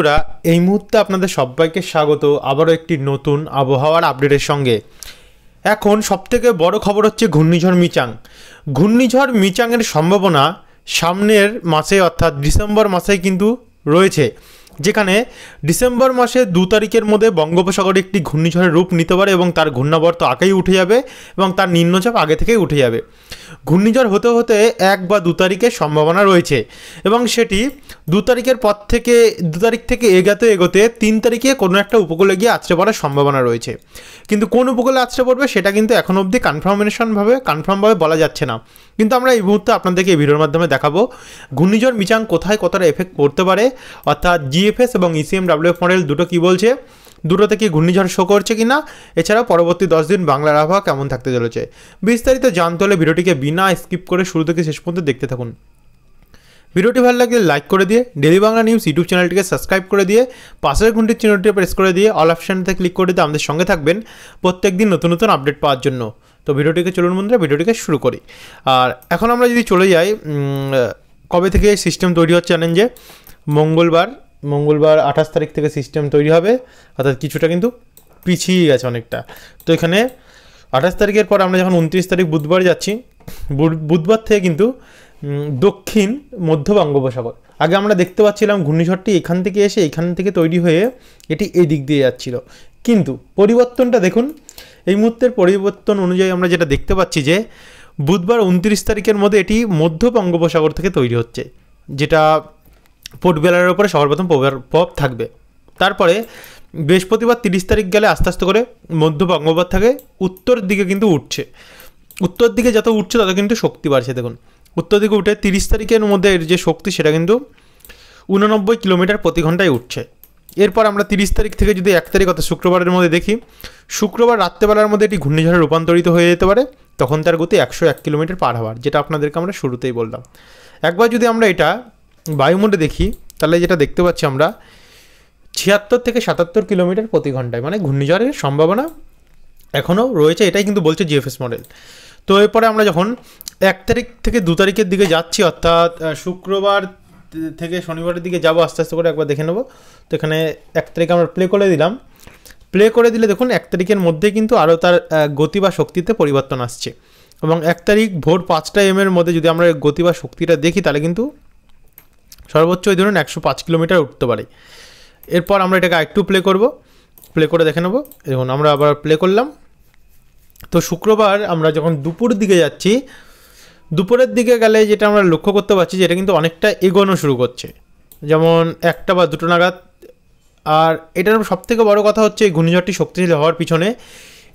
বন্ধুরা এই মুহূর্তে আপনাদের সবাইকে স্বাগত আবারও একটি নতুন আবহাওয়ার আপডেটের সঙ্গে এখন সবথেকে বড় খবর হচ্ছে ঘূর্ণিঝড় মিচাং ঘূর্ণিঝড় মিচাংয়ের সম্ভাবনা সামনের মাসে অর্থাৎ ডিসেম্বর মাসে কিন্তু রয়েছে যেখানে ডিসেম্বর মাসে দু তারিখের মধ্যে বঙ্গোপসাগরে একটি ঘূর্ণিঝড়ের রূপ নিতে পারে এবং তার ঘূর্ণাবর্ত আগেই উঠে যাবে এবং তার নিম্নচাপ আগে থেকেই উঠে যাবে ঘূর্ণিঝড় হতে হতে এক বা দু তারিখের সম্ভাবনা রয়েছে এবং সেটি দু তারিখের পর থেকে দু তারিখ থেকে এগাতে এগোতে তিন তারিখে কোনো একটা উপকূলে গিয়ে আছড়ে পড়ার সম্ভাবনা রয়েছে কিন্তু কোন উপকূলে আছড়ে পড়বে সেটা কিন্তু এখন অবধি কনফার্মেশনভাবে কনফার্মভাবে বলা যাচ্ছে না কিন্তু আমরা এই মুহূর্তে আপনাদেরকে এই ভিডিওর মাধ্যমে দেখাবো ঘূর্ণিঝড় মিচাং কোথায় কতটা এফেক্ট পড়তে পারে অর্থাৎ জি জিএফএস এবং ইসিএম e ডাব্লিউএফ মডেল দুটো কি বলছে দুটো থেকে ঘূর্ণিঝড় শো করছে কি না এছাড়াও পরবর্তী দশ দিন বাংলার আবহাওয়া কেমন থাকতে চলেছে বিস্তারিত জানতে হলে ভিডিওটিকে বিনা স্কিপ করে শুরু থেকে শেষ পর্যন্ত দেখতে থাকুন ভিডিওটি ভালো লাগলে লাইক করে দিয়ে ডেলি বাংলা নিউজ ইউটিউব চ্যানেলটিকে সাবস্ক্রাইব করে দিয়ে পাশের ঘন্টির চিহ্নটি প্রেস করে দিয়ে অল অপশানতে ক্লিক করে দিয়ে আমাদের সঙ্গে থাকবেন প্রত্যেক দিন নতুন নতুন আপডেট পাওয়ার জন্য তো ভিডিওটিকে চলুন বন্ধুরা ভিডিওটিকে শুরু করি আর এখন আমরা যদি চলে যাই কবে থেকে সিস্টেম তৈরি হচ্ছে জানেন যে মঙ্গলবার মঙ্গলবার আঠাশ তারিখ থেকে সিস্টেম তৈরি হবে অর্থাৎ কিছুটা কিন্তু পিছিয়ে গেছে অনেকটা তো এখানে আঠাশ তারিখের পর আমরা যখন উনত্রিশ তারিখ বুধবার যাচ্ছি বুধবার থেকে কিন্তু দক্ষিণ মধ্য বঙ্গোপসাগর আগে আমরা দেখতে পাচ্ছিলাম ঘূর্ণিঝড়টি এখান থেকে এসে এখান থেকে তৈরি হয়ে এটি এই দিক দিয়ে যাচ্ছিল কিন্তু পরিবর্তনটা দেখুন এই মুহূর্তের পরিবর্তন অনুযায়ী আমরা যেটা দেখতে পাচ্ছি যে বুধবার উনত্রিশ তারিখের মধ্যে এটি মধ্য বঙ্গোপসাগর থেকে তৈরি হচ্ছে যেটা ফুটবলারের ওপরে সর্বপ্রথম প্রভাব থাকবে তারপরে বৃহস্পতিবার তিরিশ তারিখ গেলে আস্তে আস্তে করে মধ্য থাকে উত্তর দিকে কিন্তু উঠছে উত্তর দিকে যত উঠছে তত কিন্তু শক্তি বাড়ছে দেখুন উত্তর দিকে উঠে তিরিশ তারিখের মধ্যে এর যে শক্তি সেটা কিন্তু উননব্বই কিলোমিটার প্রতি ঘন্টায় উঠছে এরপর আমরা তিরিশ তারিখ থেকে যদি এক তারিখ অর্থাৎ শুক্রবারের মধ্যে দেখি শুক্রবার রাত্রেবেলার মধ্যে এটি ঘূর্ণিঝড়ে রূপান্তরিত হয়ে যেতে পারে তখন তার গতি একশো এক কিলোমিটার পার হওয়ার যেটা আপনাদেরকে আমরা শুরুতেই বললাম একবার যদি আমরা এটা বায়ুমণ্ডে দেখি তাহলে যেটা দেখতে পাচ্ছি আমরা ছিয়াত্তর থেকে সাতাত্তর কিলোমিটার প্রতি ঘন্টায় মানে ঘূর্ণিঝড়ের সম্ভাবনা এখনও রয়েছে এটাই কিন্তু বলছে জিএফএস মডেল তো এরপরে আমরা যখন এক তারিখ থেকে দু তারিখের দিকে যাচ্ছি অর্থাৎ শুক্রবার থেকে শনিবারের দিকে যাব আস্তে আস্তে করে একবার দেখে নেব তো এখানে এক তারিখ আমরা প্লে করে দিলাম প্লে করে দিলে দেখুন এক তারিখের মধ্যে কিন্তু আরও তার গতি বা শক্তিতে পরিবর্তন আসছে এবং এক তারিখ ভোর পাঁচটা এম এর মধ্যে যদি আমরা গতি বা শক্তিটা দেখি তাহলে কিন্তু সর্বোচ্চ ওই ধরুন একশো পাঁচ কিলোমিটার উঠতে পারে এরপর আমরা এটাকে আরেকটু প্লে করব প্লে করে দেখে নেবো দেখুন আমরা আবার প্লে করলাম তো শুক্রবার আমরা যখন দুপুর দিকে যাচ্ছি দুপুরের দিকে গেলে যেটা আমরা লক্ষ্য করতে পারছি যেটা কিন্তু অনেকটা এগোনো শুরু করছে যেমন একটা বা দুটো নাগাদ আর এটার সবথেকে বড় কথা হচ্ছে এই ঘূর্ণিঝড়টি শক্তিশালী হওয়ার পিছনে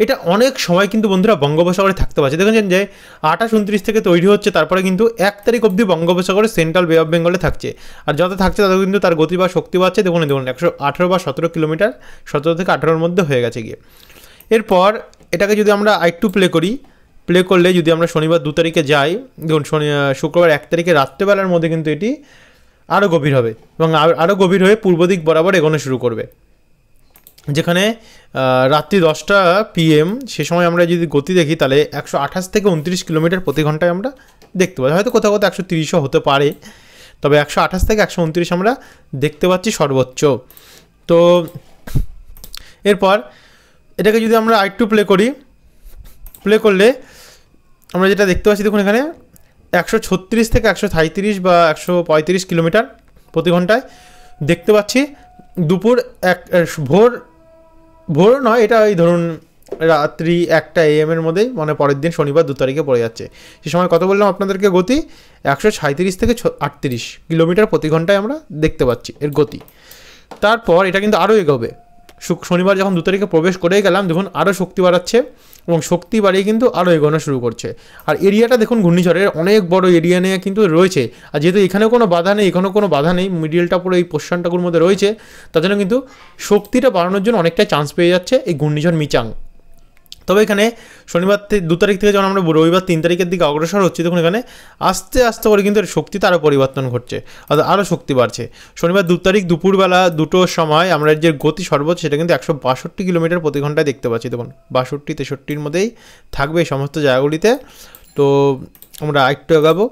এটা অনেক সময় কিন্তু বন্ধুরা বঙ্গোপসাগরে থাকতে পারছে দেখেছেন যে আঠাশ উনত্রিশ থেকে তৈরি হচ্ছে তারপরে কিন্তু এক তারিখ অবধি বঙ্গোপসাগরে সেন্ট্রাল বে অফ বেঙ্গলে থাকছে আর যত থাকছে তত কিন্তু তার গতি বা শক্তি পাচ্ছে দেখুন দেখুন একশো আঠেরো বা সতেরো কিলোমিটার সতেরো থেকে আঠেরোর মধ্যে হয়ে গেছে গিয়ে এরপর এটাকে যদি আমরা আরেকটু প্লে করি প্লে করলে যদি আমরা শনিবার দু তারিখে যাই দেখুন শনি শুক্রবার এক তারিখে রাত্রেবেলার মধ্যে কিন্তু এটি আরও গভীর হবে এবং আরও গভীর হয়ে পূর্ব দিক বরাবর এগোনো শুরু করবে যেখানে রাত্রি দশটা পিএম সে সময় আমরা যদি গতি দেখি তাহলে একশো আঠাশ থেকে উনত্রিশ কিলোমিটার প্রতি ঘন্টায় আমরা দেখতে পাচ্ছি হয়তো কোথাও কোথাও একশো তিরিশও হতে পারে তবে একশো আঠাশ থেকে একশো উনত্রিশ আমরা দেখতে পাচ্ছি সর্বোচ্চ তো এরপর এটাকে যদি আমরা আরেকটু প্লে করি প্লে করলে আমরা যেটা দেখতে পাচ্ছি দেখুন এখানে একশো ছত্রিশ থেকে একশো সাঁত্রিশ বা একশো পঁয়ত্রিশ কিলোমিটার প্রতি ঘন্টায় দেখতে পাচ্ছি দুপুর এক ভোর ভোর নয় এটা ওই ধরুন রাত্রি একটা এএম এর মধ্যেই মানে পরের দিন শনিবার দু তারিখে পড়ে যাচ্ছে সে সময় কত বললাম আপনাদেরকে গতি একশো সাঁত্রিশ থেকে আটত্রিশ কিলোমিটার প্রতি ঘন্টায় আমরা দেখতে পাচ্ছি এর গতি তারপর এটা কিন্তু আরও এগোবে শুক শনিবার যখন দু তারিখে প্রবেশ করে গেলাম দেখুন আরও শক্তি বাড়াচ্ছে এবং শক্তি বাড়িয়ে কিন্তু আরও এগোনো শুরু করছে আর এরিয়াটা দেখুন ঘূর্ণিঝড়ের অনেক বড় এরিয়া নিয়ে কিন্তু রয়েছে আর যেহেতু এখানে কোনো বাধা নেই এখানেও কোনো বাধা নেই মিডিয়ালটা পুরো এই পশ্চিমটাকুর মধ্যে রয়েছে তার জন্য কিন্তু শক্তিটা বাড়ানোর জন্য অনেকটা চান্স পেয়ে যাচ্ছে এই ঘূর্ণিঝড় মিচাং তবে এখানে শনিবার দু তারিখ থেকে যখন আমরা রবিবার তিন তারিখের দিকে অগ্রসর হচ্ছি তখন এখানে আস্তে আস্তে করে কিন্তু এর শক্তিতে আরও পরিবর্তন ঘটছে অর্থাৎ আরও শক্তি বাড়ছে শনিবার দু তারিখ দুপুরবেলা দুটোর সময় আমরা যে গতি সর্বোচ্চ সেটা কিন্তু একশো বাষট্টি কিলোমিটার প্রতি ঘন্টায় দেখতে পাচ্ছি তখন বাষট্টি তেষট্টির মধ্যেই থাকবে এই সমস্ত জায়গাগুলিতে তো আমরা আরেকটু এগাবো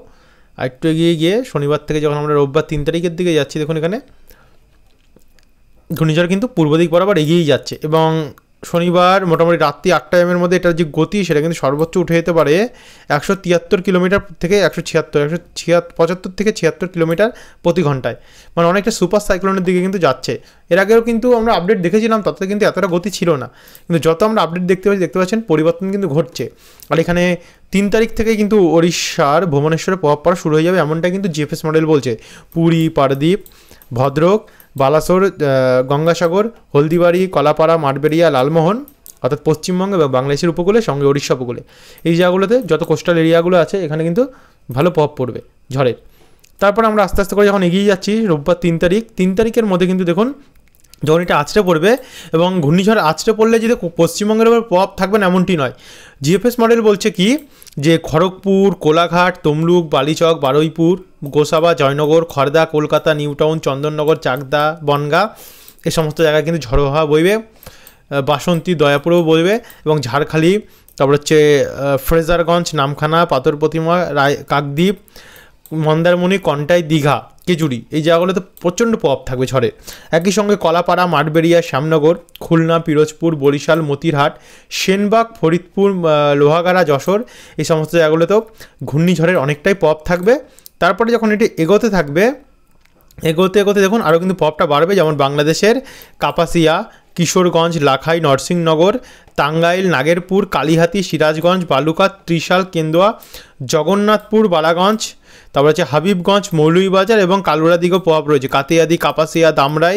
আরেকটু এগিয়ে গিয়ে শনিবার থেকে যখন আমরা রোববার তিন তারিখের দিকে যাচ্ছি দেখুন এখানে ঘূর্ণিঝড় কিন্তু পূর্ব দিক বরাবর এগিয়েই যাচ্ছে এবং শনিবার মোটামুটি রাত্রি আটটা এমের মধ্যে এটার যে গতি সেটা কিন্তু সর্বোচ্চ উঠে যেতে পারে একশো তিয়াত্তর কিলোমিটার থেকে একশো ছিয়াত্তর একশো ছিয়া পঁচাত্তর থেকে ছিয়াত্তর কিলোমিটার প্রতি ঘন্টায় মানে অনেকটা সুপার সাইক্লোনের দিকে কিন্তু যাচ্ছে এর আগেও কিন্তু আমরা আপডেট দেখেছিলাম তাতে কিন্তু এতটা গতি ছিল না কিন্তু যত আমরা আপডেট দেখতে পাচ্ছি দেখতে পাচ্ছেন পরিবর্তন কিন্তু ঘটছে আর এখানে তিন তারিখ থেকে কিন্তু ওড়িশার ভুবনেশ্বরে প্রভাব পড়া শুরু হয়ে যাবে এমনটা কিন্তু জিএফএস মডেল বলছে পুরী পারদ্বীপ ভদ্রক বালাসোর গঙ্গাসাগর হলদিবাড়ি কলাপাড়া মাঠবেড়িয়া লালমোহন অর্থাৎ পশ্চিমবঙ্গ এবং বাংলাদেশের উপকূলে সঙ্গে উড়িষ্যা উপকূলে এই জায়গাগুলোতে যত কোস্টাল এরিয়াগুলো আছে এখানে কিন্তু ভালো প্রভাব পড়বে ঝড়ের তারপর আমরা আস্তে আস্তে করে যখন এগিয়ে যাচ্ছি রোববার তিন তারিখ তিন তারিখের মধ্যে কিন্তু দেখুন যখন এটা আছড়ে পড়বে এবং ঘূর্ণিঝড় আছড়ে পড়লে যদি পশ্চিমবঙ্গের উপর প্রভাব থাকবে না এমনটি নয় জিএফএস মডেল বলছে কি যে খড়গপুর কোলাঘাট তমলুক বালিচক বারুইপুর গোসাবা জয়নগর খড়দা কলকাতা নিউটাউন চন্দননগর চাকদা বনগা এ সমস্ত জায়গায় কিন্তু ঝড়ো হাওয়া বইবে বাসন্তী দয়াপুরও বইবে এবং ঝাড়খালি তারপর হচ্ছে ফ্রেজারগঞ্জ নামখানা পাথর প্রতিমা রায় কাকদ্বীপ মন্দারমণি কন্টাই দীঘা কেজুরি এই জায়গাগুলোতে প্রচণ্ড প্রভাব থাকবে ঝড়ে একই সঙ্গে কলাপাড়া মাঠবেড়িয়া শ্যামনগর খুলনা পিরোজপুর বরিশাল মতিরহাট সেনবাগ ফরিদপুর লোহাগাড়া যশোর এই সমস্ত জায়গাগুলোতেও ঘূর্ণিঝড়ের অনেকটাই প্রভাব থাকবে তারপরে যখন এটি এগোতে থাকবে এগোতে এগোতে দেখুন আরও কিন্তু প্রভাবটা বাড়বে যেমন বাংলাদেশের কাপাসিয়া কিশোরগঞ্জ লাখাই নরসিংনগর টাঙ্গাইল নাগেরপুর কালীহাতি সিরাজগঞ্জ বালুকা ত্রিশাল কেন্দুয়া জগন্নাথপুর বালাগঞ্জ তারপর আছে হাবিবগঞ্জ মৌলভীবাজার এবং কালুরা দিকেও প্রভাব রয়েছে কাতিয়াদি কাপাসিয়া দামরাই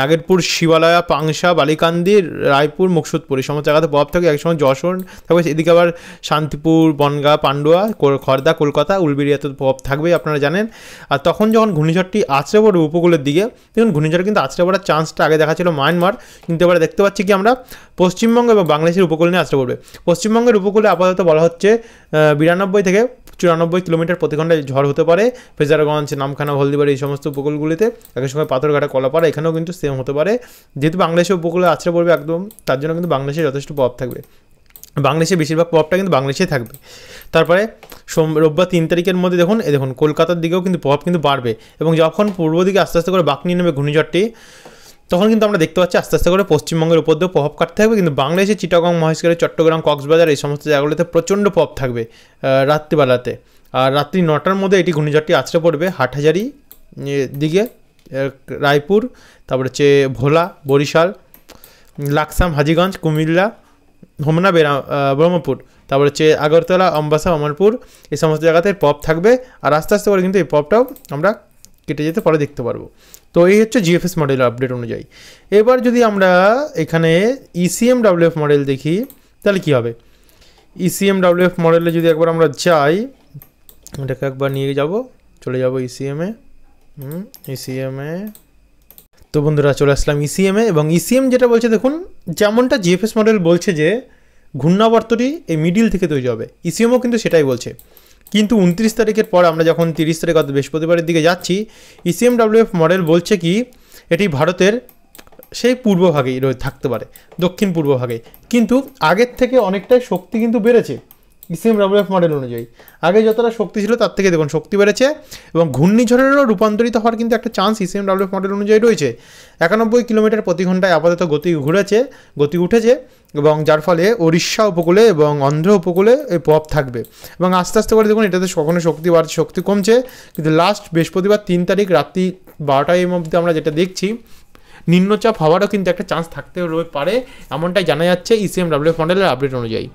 নাগেরপুর শিবালয়া পাংশা বালিকান্দি রায়পুর মুকসুদপুর এই সমস্ত জায়গাতে প্রভাব থাকে একসময় যশোর তারপর এদিকে আবার শান্তিপুর বনগা পান্ডুয়া খর্দা কলকাতা উলবেরিয়াতে প্রভাব থাকবেই আপনারা জানেন আর তখন যখন ঘূর্ণিঝড়টি আছড়ে পড়বে উপকূলের দিকে দেখুন ঘূর্ণিঝড় কিন্তু আছড়ে পড়ার চান্সটা আগে দেখা ছিল মায়ানমার কিন্তু এবার দেখতে পাচ্ছি কি আমরা পশ্চিমবঙ্গ এবং বাংলাদেশের উপকূল নিয়ে আছড়ে পড়বে পশ্চিমবঙ্গের উপকূলে আপাতত বলা হচ্ছে বিরানব্বই থেকে চুরানব্বই কিলোমিটার প্রতি ঘন্টায় ঝড় হতে পারে ফেজারগঞ্জ নামখানা হলদিবাড়ি এই সমস্ত উপকূলগুলিতে একই সময় পাথরঘাটা কলাপাড়া এখানেও কিন্তু সেম হতে পারে যেহেতু বাংলাদেশের উপকূলে আছড়ে পড়বে একদম তার জন্য কিন্তু বাংলাদেশে যথেষ্ট প্রভাব থাকবে বাংলাদেশে বেশিরভাগ প্রভাবটা কিন্তু বাংলাদেশেই থাকবে তারপরে সোম রোববার তিন তারিখের মধ্যে দেখুন এ দেখুন কলকাতার দিকেও কিন্তু প্রভাব কিন্তু বাড়বে এবং যখন পূর্ব দিকে আস্তে আস্তে করে বাঁক নিয়ে নেবে ঘূর্ণিঝড়টি তখন কিন্তু আমরা দেখতে পাচ্ছি আস্তে আস্তে করে পশ্চিমবঙ্গের উপর দিয়েও প্রভাব কাটতে থাকবে কিন্তু বাংলাদেশে চিটাগং মহেশগড়ে চট্টগ্রাম কক্সবাজার এই সমস্ত জায়গাগুলোতে প্রচণ্ড প্রভাব থাকবে রাত্রিবেলাতে আর রাত্রি নটার মধ্যে এটি ঘূর্ণিঝড়টি আছড়ে পড়বে হাটহাজারি দিকে রায়পুর তারপর হচ্ছে ভোলা বরিশাল লাকসাম হাজিগঞ্জ কুমিল্লা হোমনা বেরা ব্রহ্মপুর তারপর হচ্ছে আগরতলা অম্বাসা অমরপুর এই সমস্ত জায়গাতে পপ থাকবে আর আস্তে আস্তে করে কিন্তু এই পপটাও আমরা কেটে যেতে পরে দেখতে পারবো তো এই হচ্ছে জিএফএস মডেল আপডেট অনুযায়ী এবার যদি আমরা এখানে ইসিএম ডাব্লিউএফ মডেল দেখি তাহলে কি হবে ইসিএম ডাব্লিউএফ মডেলে যদি একবার আমরা যাই এটাকে একবার নিয়ে যাব চলে যাব ইসিএমে e ইসিএমে e তো বন্ধুরা চলে আসলাম ইসিএমে e এবং ইসিএম যেটা বলছে দেখুন যেমনটা জিএফএস মডেল বলছে যে ঘূর্ণাবর্তটি এই মিডিল থেকে তৈরি হবে ইসিএমও কিন্তু সেটাই বলছে কিন্তু উনত্রিশ তারিখের পর আমরা যখন তিরিশ তারিখ অর্থাৎ বৃহস্পতিবারের দিকে যাচ্ছি ইসিএমডাব্লিউএফ e মডেল বলছে কি এটি ভারতের সেই পূর্বভাগেই থাকতে পারে দক্ষিণ পূর্ব ভাগে কিন্তু আগের থেকে অনেকটাই শক্তি কিন্তু বেড়েছে ইসিএম এফ মডেল অনুযায়ী আগে যতটা শক্তি ছিল তার থেকে দেখুন শক্তি বেড়েছে এবং ঘূর্ণিঝড়েরও রূপান্তরিত হওয়ার কিন্তু একটা চান্স ইসিএম ডাব্লিউএফ মডেল অনুযায়ী রয়েছে একানব্বই কিলোমিটার প্রতি ঘন্টায় আপাতত গতি ঘুরেছে গতি উঠেছে এবং যার ফলে ওড়িশা উপকূলে এবং অন্ধ্র উপকূলে এই প্রভাব থাকবে এবং আস্তে আস্তে করে দেখুন এটাতে কখনো শক্তি বাড়ছে শক্তি কমছে কিন্তু লাস্ট বৃহস্পতিবার তিন তারিখ রাত্রি বারোটায় এর মধ্যে আমরা যেটা দেখছি নিম্নচাপ হওয়ারও কিন্তু একটা চান্স থাকতে পারে এমনটাই জানা যাচ্ছে ইসিএম ডাব্লিউ মডেলের আপডেট অনুযায়ী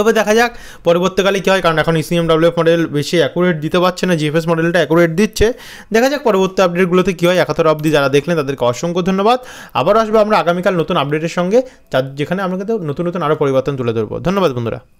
তবে দেখা যাক পরবর্তীকালে কী হয় কারণ এখন ইসিএমডাব্লিউএফ মডেল বেশি অ্যাকুরেট দিতে পারছে না জিএফএস মডেলটা অ্যাকুরেট দিচ্ছে দেখা যাক পরবর্তী আপডেটগুলোতে কী হয় একাত্তর অবধি যারা দেখলেন তাদেরকে অসংখ্য ধন্যবাদ আবার আসবে আমরা আগামীকাল নতুন আপডেটের সঙ্গে যেখানে আমরা কিন্তু নতুন নতুন আরও পরিবর্তন তুলে ধরবো ধন্যবাদ বন্ধুরা